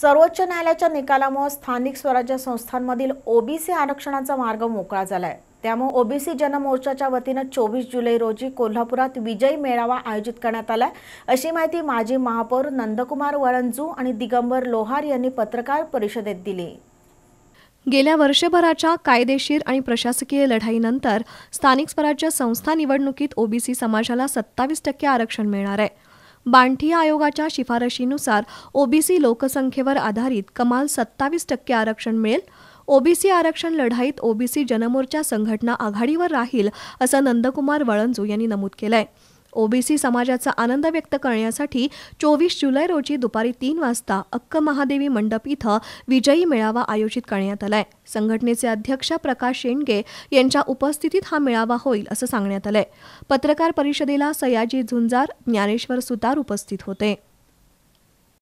सर्वोच्च न्यायालयाच्या निकालामुळे स्थानिक स्वराज्य संस्थांमधील ओबीसी आरक्षणाचा मार्ग मोकळा झालाय त्यामुळे ओबीसी जनमोर्चाच्या वतीनं चोवीस जुलै रोजी कोल्हापुरात विजयी मेळावा आयोजित करण्यात आला अशी माहिती माजी महापौर नंदकुमार वळंजू आणि दिगंबर लोहार यांनी पत्रकार परिषदेत दिली गेल्या वर्षभराच्या कायदेशीर आणि प्रशासकीय लढाईनंतर स्थानिक स्वराज्य संस्था निवडणुकीत ओबीसी समाजाला सत्तावीस टक्के आरक्षण मिळणार आहे बांठी आयोगाच्या शिफारशीनुसार ओबीसी लोकसंख्येवर आधारित कमाल सत्तावीस टक्के आरक्षण मिळेल ओबीसी आरक्षण लढाईत ओबीसी जनमोर्चा संघटना आघाडीवर राहील असं नंदकुमार वळंजू यांनी नमूद केलं आहे ओबीसी समाजाचा आनंद व्यक्त करण्यासाठी चोवीस जुलै रोजी दुपारी तीन वाजता अक्क महादेवी मंडप इथं विजयी मेळावा आयोजित करण्यात आलाय संघटनेचे अध्यक्ष प्रकाश शेंडगे यांच्या उपस्थितीत हा मेळावा होईल असं सांगण्यात आलंय पत्रकार परिषदेला सयाजी झुंजार ज्ञानेश्वर सुतार उपस्थित होते